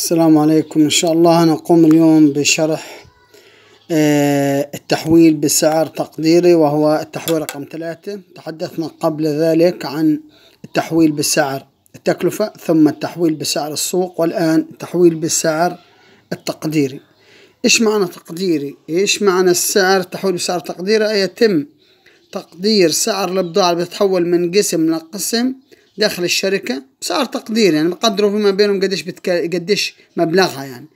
السلام عليكم ان شاء الله نقوم اليوم بشرح آه، التحويل بسعر تقديري وهو التحويل رقم ثلاثة تحدثنا قبل ذلك عن التحويل بسعر التكلفة ثم التحويل بسعر السوق والآن التحويل بسعر التقديري إيش معنى تقديري؟ إيش معنى السعر التحويل بسعر تقديري؟ يتم تقدير سعر البضاعة اللي بتتحول من قسم لقسم داخل الشركه بسعر تقديري يعني بقدروا فيما بينهم قديش بتك... قديش مبلغها يعني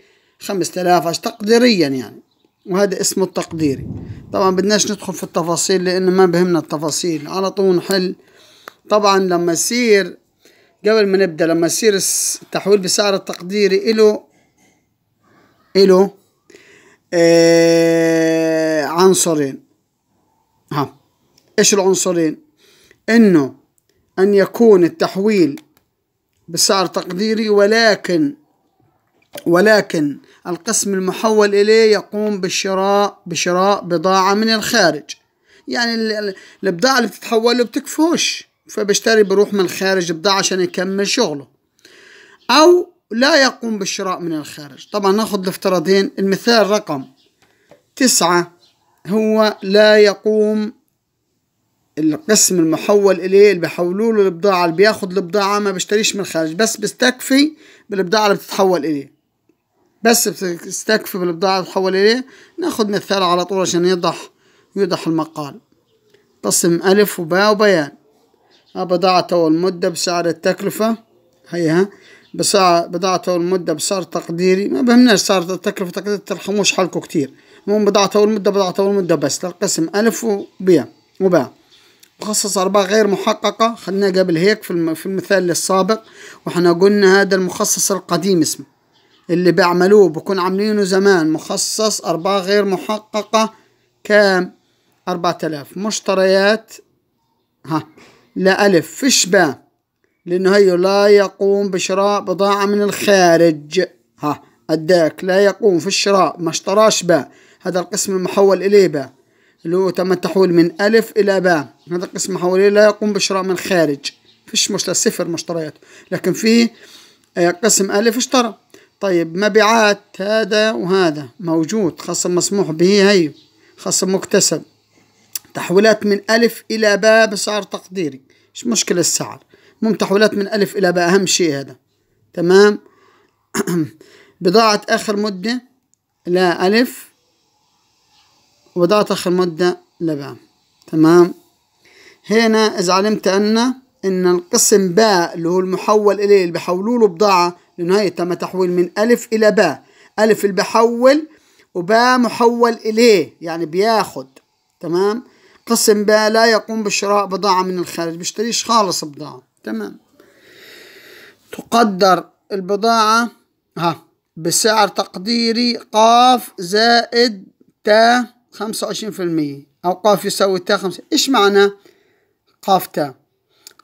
خمسة آلاف تقديريا يعني وهذا اسمه التقديري طبعا بدناش ندخل في التفاصيل لانه ما بهمنا التفاصيل على طول نحل طبعا لما يصير قبل ما نبدا لما يصير التحويل بسعر التقديري إلو إلو آه عنصرين ها ايش العنصرين انه أن يكون التحويل بسعر تقديري ولكن ولكن القسم المحول إليه يقوم بالشراء بشراء بضاعة من الخارج يعني البضاعة اللي بتتحول له بتكفوش فبشتري بروح من الخارج بضاعة عشان يكمل شغله أو لا يقوم بالشراء من الخارج طبعا ناخذ الافتراضين المثال رقم تسعة هو لا يقوم القسم المحول اليه اللي بيحولوا له البضاعه اللي بياخد البضاعه ما بيشتريش من الخارج بس بيستكفي بالبضاعه اللي بتتحول اليه بس بتستكفي بالبضاعه اللي بتتحول اليه ناخد مثال على طول عشان يوضح يوضح المقال قسم الف وباء وبيان بضاعة طول مده بسعر التكلفة هيها بسعر بضاعة طول مده بسعر تقديري ما بهمناش سعر التكلفة تقديري ترحموش حالكم كتير المهم بضاعة طول مده بضاعة طول مده بس القسم ألف وباء وباء مخصص أرباح غير محققة خدناه قبل هيك في, المثال السابق وإحنا قلنا هذا المخصص القديم اسمه اللي بيعملوه بكون عاملينه زمان مخصص أرباح غير محققة كام أربعة آلاف مشتريات ها لا ألف فيش باء لأنه هي لا يقوم بشراء بضاعة من الخارج ها أداك لا يقوم في الشراء ما اشتراش باء هذا القسم المحول إليه باء اللي هو تم التحويل من ألف إلى باء هذا القسم حواليه لا يقوم بشراء من خارج فيش مش صفر مشتريات لكن في آه، قسم ألف اشترى طيب مبيعات هذا وهذا موجود خصم مسموح به هي خصم مكتسب تحويلات من ألف إلى باء بسعر تقديري مش مشكلة السعر مم تحويلات من ألف إلى باء أهم شيء هذا تمام بضاعة آخر مدة لا ألف وبدأت آخر مدة لباء تمام هنا إذا علمت أن إن القسم باء اللي هو المحول إليه اللي بيحولوا له بضاعة لأنه هي تم تحويل من ألف إلى باء ألف اللي بحول وباء محول إليه يعني بياخد تمام قسم باء لا يقوم بشراء بضاعة من الخارج بيشتريش خالص بضاعة تمام تقدر البضاعة ها بسعر تقديري قاف زائد تا خمسة وعشرين في المية أو قاف يساوي تا خمسة إيش معنى قاف تا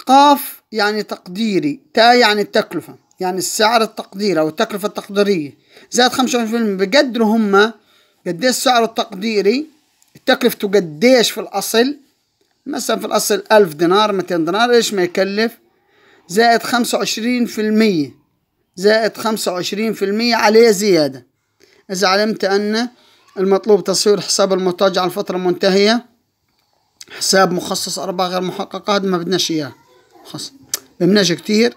قاف يعني تقديري تا يعني التكلفة يعني السعر التقديري أو التكلفة التقديرية زائد خمسة وعشرين في المية بقدر هما قديش السعر التقديري تكلفته قديش في الأصل مثلا في الأصل ألف دينار متين دينار إيش ما يكلف زائد خمسة وعشرين في المية زائد خمسة وعشرين في المية عليه زيادة إذا علمت أن المطلوب تصوير حساب المتاجع على الفترة المنتهية حساب مخصص أرباح غير محققة هذا ما بدناش إياه خاص بدناش كتير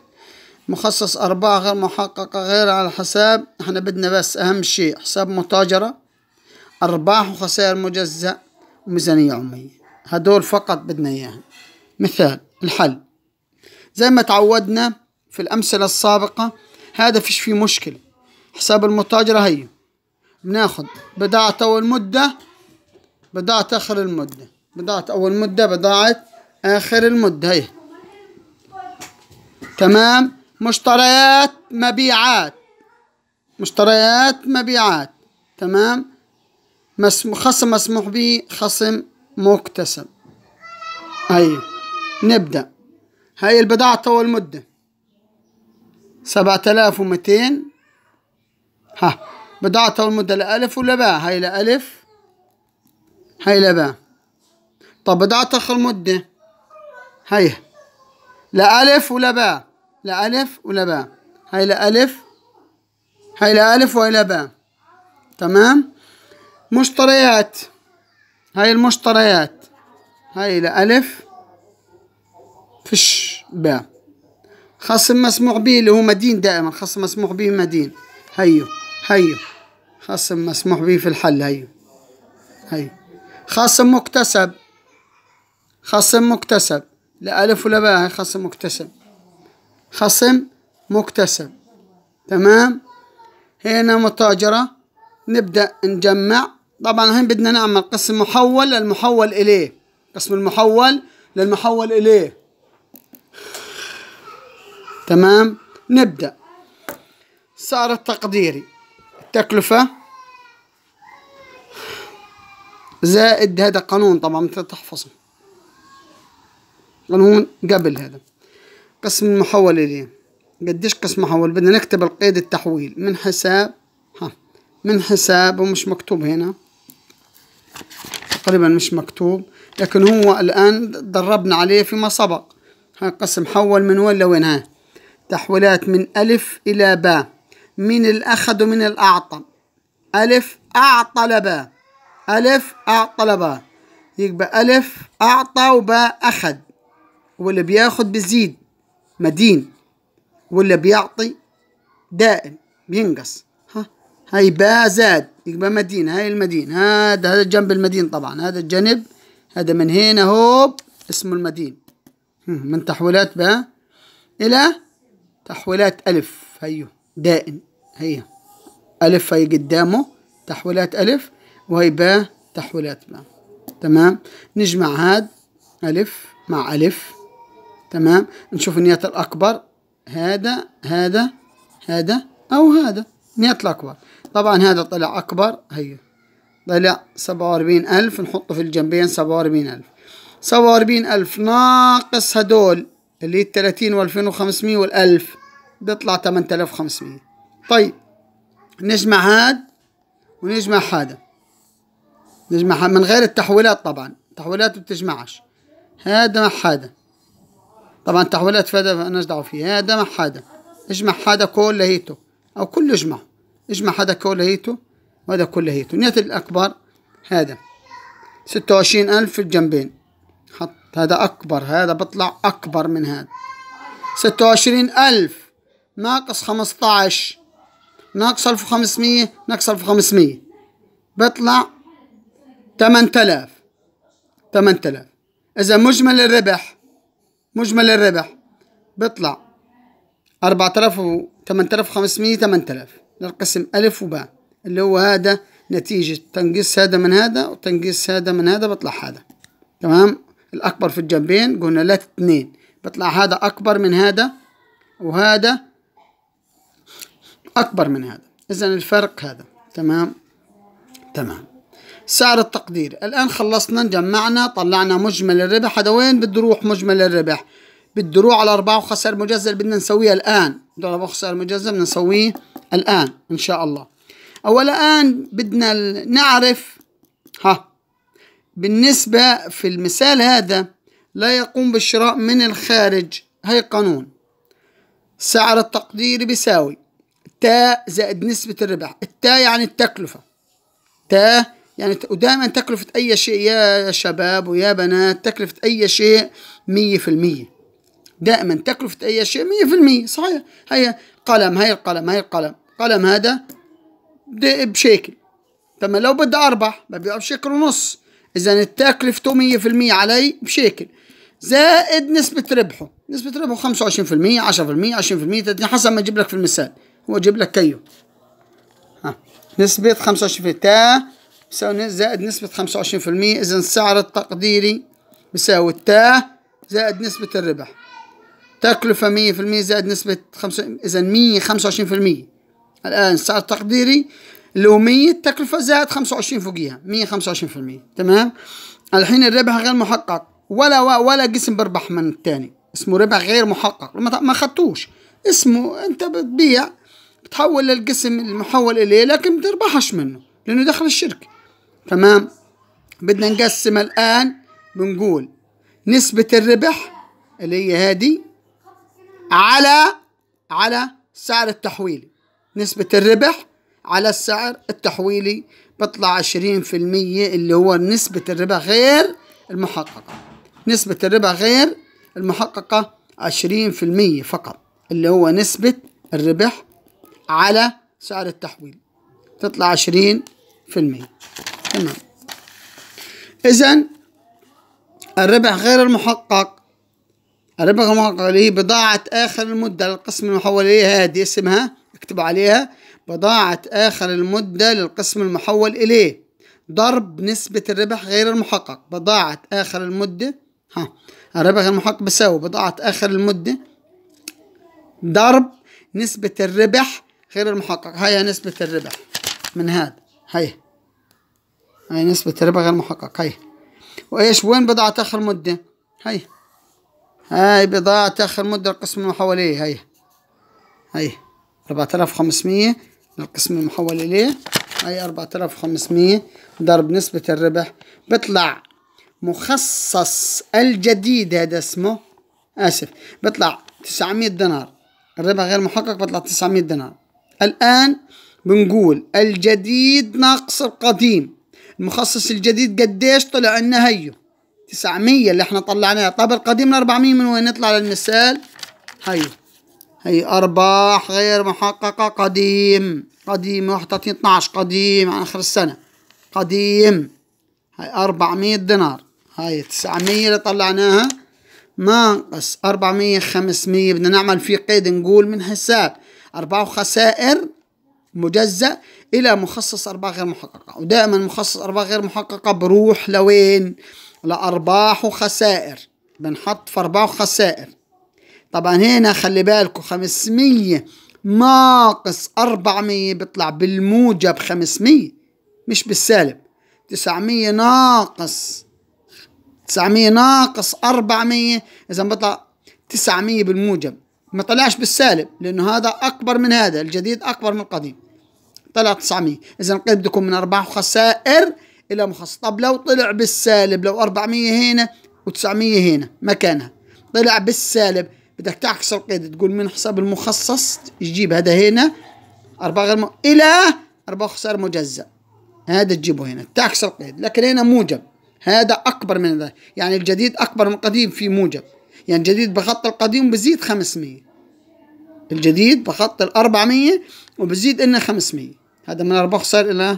مخصص أرباح غير محققة غير على الحساب احنا بدنا بس أهم شيء حساب متاجرة أرباح وخسائر مجزأ وميزانية عمومية هدول فقط بدنا إياهم مثال الحل زي ما تعودنا في الأمثلة السابقة هذا فيش فيه مشكلة حساب المتاجرة هيو بناخد بضاعة أول مدة بضاعة آخر المدة بضاعة أول مدة بضاعة آخر المدة هي تمام مشتريات مبيعات مشتريات مبيعات تمام خصم مسموح به خصم مكتسب أيوة نبدأ هاي البضاعة طول مدة سبعة آلاف ومتين ها بدأت مدة لألف ولا باء هاي لألف هاي لباء طب بدأت آخر مدة هاي لألف ولا باء لألف ولا باء هاي لألف هاي لألف وهي لباء تمام مشتريات هاي المشتريات هاي لألف فش باء خصم مسموح به اللي هو مدين دائما خصم مسموح به مدين هيو هيو خصم مسموح به في الحل هاي هاي خصم مكتسب خصم مكتسب لا ألف ولا باء خصم مكتسب خصم مكتسب تمام هنا متاجرة نبدأ نجمع طبعا هين بدنا نعمل قسم محول للمحول إليه قسم المحول للمحول إليه تمام نبدأ سعر التقديري تكلفة زائد هذا قانون طبعا مثل تحفظه قانون قبل هذا قسم المحول إليه قديش قسم محول بدنا نكتب القيد التحويل من حساب ها من حساب ومش مكتوب هنا تقريبا مش مكتوب لكن هو الآن دربنا عليه فيما سبق ها قسم حول من وين لوين ها تحويلات من ألف إلى باء من الأخذ من الأعطى ألف أعطى لبا ألف أعطى لبا يبقى ألف أعطى وباء أخذ واللي بياخد بيزيد مدين واللي بيعطي دائم بينقص ها هاي باء زاد يبقى مدين هاي المدين هذا هذا جنب المدين طبعا هذا الجنب هذا من هنا هوب اسمه المدين من تحويلات باء إلى تحويلات ألف هيو دائم هي ألف هي قدامه تحويلات ألف وهي باء تحويلات باء تمام نجمع هاد ألف مع ألف تمام نشوف النيات الأكبر هذا هذا هذا أو هذا نيات الأكبر طبعا هذا طلع أكبر هي طلع سبعة وأربعين ألف نحطه في الجنبين سبعة وأربعين ألف سبعة وأربعين ألف ناقص هدول اللي التلاتين والفين وخمسمية والألف بيطلع 8500 طيب نجمع هاد ونجمع هذا نجمع من غير التحويلات طبعا التحويلات بتجمعش هذا مع هذا طبعا التحويلات فدا مالناش فيه فيها هذا مع هذا اجمع هذا هيتو او كله اجمعه اجمع هذا هيتو وهذا هيتو نيت الاكبر هذا ستة وعشرين ألف في الجنبين حط هذا أكبر هذا بطلع أكبر من هذا ستة وعشرين ألف ناقص 15 ناقص 1500 ناقص 1500 بطلع 8000 8000 إذا مجمل الربح مجمل الربح بطلع 4000 و 8500 8000 للقسم ألف وباء اللي هو هذا نتيجة تنقيس هذا من هذا وتنقيس هذا من هذا بطلع هذا تمام الأكبر في الجنبين قلنا لا اثنين بطلع هذا أكبر من هذا وهذا أكبر من هذا إذا الفرق هذا تمام تمام سعر التقدير الآن خلصنا جمعنا طلعنا مجمل الربح هذا وين بده يروح مجمل الربح بده يروح على أرباح وخسائر مجزل بدنا نسويها الآن أربعة وخسائر مجزل بدنا نسويه الآن إن شاء الله أول الآن بدنا نعرف ها بالنسبة في المثال هذا لا يقوم بالشراء من الخارج هي قانون سعر التقدير بيساوي تا زائد نسبة الربح التا يعني التكلفة تا يعني ودائما تكلفة أي شيء يا شباب ويا بنات تكلفة أي شيء مية في المية دائما تكلفة أي شيء مية في المية صحيح هي قلم هيا القلم هيا القلم قلم هذا بشكل تمام لو بدي أربح ببيع بشكل ونص إذا التكلفة مية في المية علي بشكل زائد نسبة ربحه نسبة ربحه خمسة وعشرين في في المية عشرة المية عشرين في المية حسب ما أجيب لك في المثال واجيب لك كيو ها نسبة 25 تا بيساوي زائد نسبة 25% إذا السعر التقديري بيساوي تا زائد نسبة الربح تكلفة 100% زائد نسبة 5 إذا 125% الآن السعر التقديري اللي هو 100 تكلفة زائد 25 فوقيها 125% تمام الحين الربح غير محقق ولا ولا قسم بربح من الثاني اسمه ربح غير محقق ما خدتوش اسمه انت بتبيع بتحول للقسم المحول إليه لكن بتربحش منه لأنه دخل الشركة تمام بدنا نقسم الآن بنقول نسبة الربح اللي هي هادي على على سعر التحويلي نسبة الربح على السعر التحويلي بطلع 20% اللي هو نسبة الربح غير المحققة نسبة الربح غير المحققة 20% فقط اللي هو نسبة الربح على سعر التحويل تطلع عشرين في المية تمام إذا الربح غير المحقق الربح المحقق اللي هي بضاعة آخر المدة للقسم المحول إليه هذه اسمها اكتب عليها بضاعة آخر المدة للقسم المحول إليه ضرب نسبة الربح غير المحقق بضاعة آخر المدة ها الربح المحقق بيساوي بضاعة آخر المدة ضرب نسبة الربح غير المحقق هاي نسبة الربح من هذا هاي هاي نسبة الربح غير محقق هاي وإيش وين بضاعة آخر مدة هاي هاي بضاعة آخر مدة القسم المحول إليه هاي هيا أربعة آلاف القسم المحول إليه هاي 4500 ضرب نسبة الربح بطلع مخصص الجديد هذا اسمه آسف بطلع 900 دينار الربح غير محقق بطلع 900 دينار الآن بنقول الجديد ناقص القديم المخصص الجديد قديش طلع لنا هيو 900 اللي احنا طلعناها طب القديم 400 من وين نطلع للمثال هيو هي أرباح غير محققة قديم قديم 31 12 قديم عن آخر السنة قديم هاي 400 دينار هاي 900 اللي طلعناها ناقص 400 500 بدنا نعمل فيه قيد نقول من حساب أربعة خسائر مجزأ إلى مخصص أرباح غير محققة ودائما مخصص أرباح غير محققة بروح لوين لأرباح وخسائر بنحط في أرباح وخسائر طبعا هنا خلي بالكوا 500 ناقص 400 بيطلع بالموجب 500 مش بالسالب 900 ناقص 900 ناقص 400 إذا بطلع 900 بالموجب ما طلعش بالسالب لأنه هذا أكبر من هذا الجديد أكبر من القديم طلع 900 إذا القيد بدكم من أربع خسائر إلى مخصص طب لو طلع بالسالب لو 400 هنا و900 هنا مكانها طلع بالسالب بدك تعكس القيد تقول من حساب المخصص تجيب هذا هنا أربعة غير م... إلى أربعة خسائر مجزأ هذا تجيبه هنا تعكس القيد لكن هنا موجب هذا أكبر من هذا يعني الجديد أكبر من القديم في موجب يعني الجديد بخط القديم بزيد 500 الجديد بخط ال 400 وبزيد إنه 500 هذا من البخصر إلى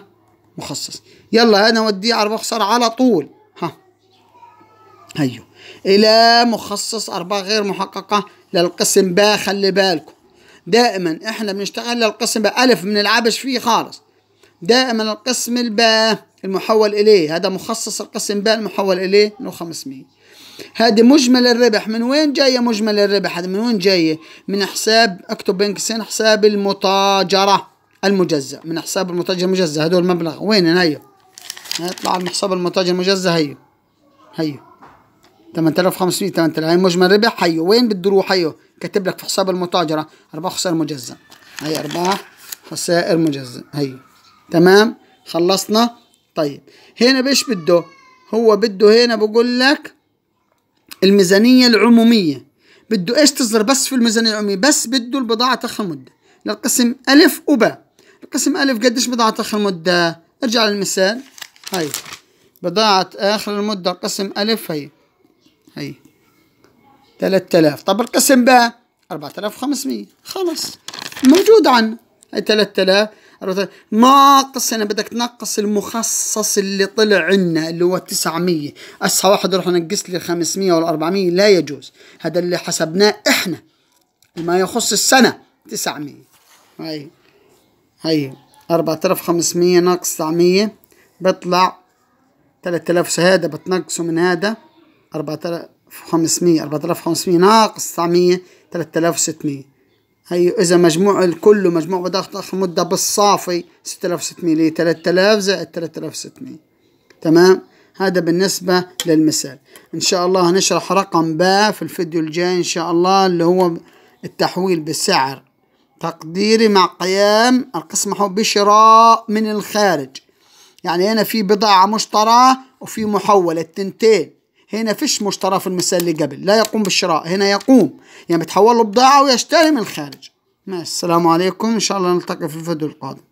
مخصص يلا أنا وديه على البخصر على طول ها هيو إلى مخصص أرباح غير محققة للقسم ب خلي بالكم دائما احنا بنشتغل للقسم ب ألف العبش فيه خالص دائما القسم الباء المحول إليه هذا مخصص القسم باء المحول إليه إنه 500 هذه مجمل الربح من وين جايه مجمل الربح هذا من وين جايه من حساب اكتب بين قوسين حساب المتاجره المجزأ من حساب المتاجر المجزأ هدول المبلغ وين هي يطلع من حساب المتاجر المجزأ هي هي 8500 8000 هي مجمل ربح هي وين بده يروح هي كاتب لك في حساب المتاجره ارباح خسائر مجزأ هي ارباح خسائر مجزأ هي تمام خلصنا طيب هنا بيش بده هو بده هنا بقول لك الميزانية العمومية بده ايش تظهر بس في الميزانية العمومية بس بده البضاعة تاخر مدة للقسم ألف وباء القسم ألف قديش بضاعة آخر مدة ارجع للمثال هاي بضاعة آخر المدة القسم ألف هي هي 3000 طب القسم باء 4500 خلص موجود عن هي 3000 ناقص انا بدك تنقص المخصص اللي طلع عنا اللي هو 900 هسه واحد يروح ينقص لي 500 ولا 400 لا يجوز هذا اللي حسبناه احنا ما يخص السنه 900 هاي هاي 4500 ناقص 900 بيطلع 3000 هذا بتنقصه من هذا 4500 4500 ناقص 900 3600 هي اذا مجموع الكل مجموع بضغط مده بالصافي 6600 ليه 3000 زائد 3600 تمام هذا بالنسبة للمثال إن شاء الله هنشرح رقم ب في الفيديو الجاي إن شاء الله اللي هو التحويل بسعر تقديري مع قيام القسم هو بشراء من الخارج يعني هنا في بضاعة مشتراه وفي محوله التنتين هنا فيش مشترى في المثال اللي قبل لا يقوم بالشراء هنا يقوم يعني بتحول له بضاعة ويشتري من الخارج ماشي السلام عليكم إن شاء الله نلتقي في الفيديو القادم